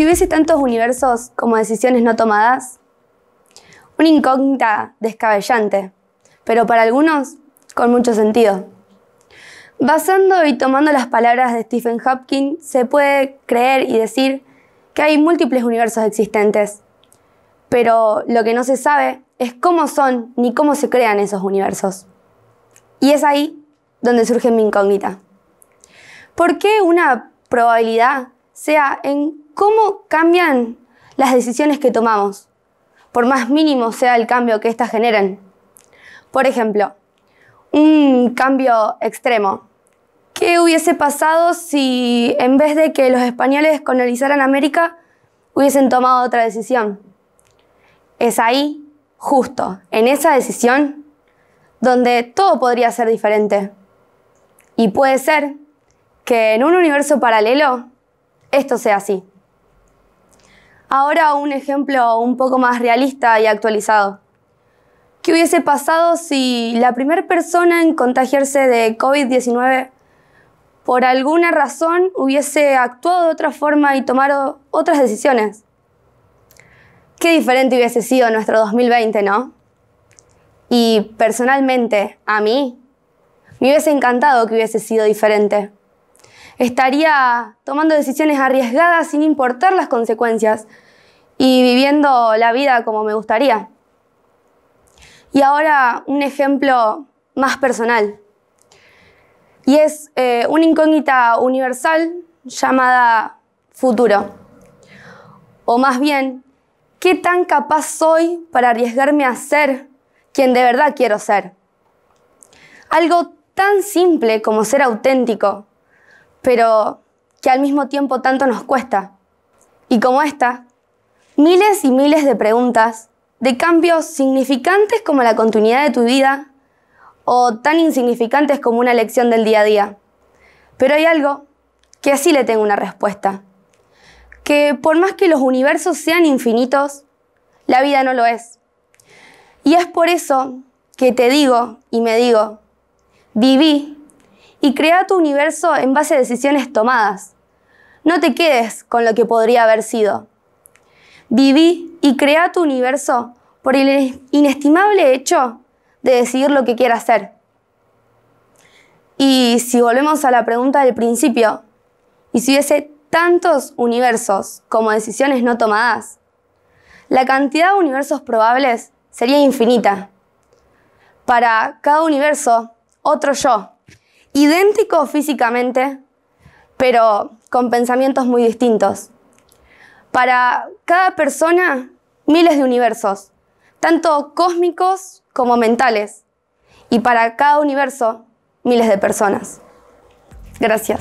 si hubiese tantos universos como decisiones no tomadas? Una incógnita descabellante, pero para algunos con mucho sentido. Basando y tomando las palabras de Stephen Hopkins, se puede creer y decir que hay múltiples universos existentes, pero lo que no se sabe es cómo son ni cómo se crean esos universos. Y es ahí donde surge mi incógnita. ¿Por qué una probabilidad sea en cómo cambian las decisiones que tomamos, por más mínimo sea el cambio que éstas generen. Por ejemplo, un cambio extremo. ¿Qué hubiese pasado si en vez de que los españoles colonizaran América, hubiesen tomado otra decisión? Es ahí, justo, en esa decisión, donde todo podría ser diferente. Y puede ser que en un universo paralelo esto sea así. Ahora un ejemplo un poco más realista y actualizado. ¿Qué hubiese pasado si la primera persona en contagiarse de COVID-19 por alguna razón hubiese actuado de otra forma y tomado otras decisiones? Qué diferente hubiese sido nuestro 2020, ¿no? Y personalmente, a mí, me hubiese encantado que hubiese sido diferente estaría tomando decisiones arriesgadas sin importar las consecuencias y viviendo la vida como me gustaría. Y ahora un ejemplo más personal. Y es eh, una incógnita universal llamada futuro. O más bien, ¿qué tan capaz soy para arriesgarme a ser quien de verdad quiero ser? Algo tan simple como ser auténtico, pero que al mismo tiempo tanto nos cuesta. Y como esta, miles y miles de preguntas, de cambios significantes como la continuidad de tu vida o tan insignificantes como una lección del día a día. Pero hay algo que sí le tengo una respuesta, que por más que los universos sean infinitos, la vida no lo es. Y es por eso que te digo y me digo, viví y crea tu universo en base a decisiones tomadas. No te quedes con lo que podría haber sido. Viví y crea tu universo por el inestimable hecho de decidir lo que quieras hacer. Y si volvemos a la pregunta del principio, ¿y si hubiese tantos universos como decisiones no tomadas? La cantidad de universos probables sería infinita. Para cada universo, otro yo, idéntico físicamente, pero con pensamientos muy distintos. Para cada persona, miles de universos, tanto cósmicos como mentales. Y para cada universo, miles de personas. Gracias.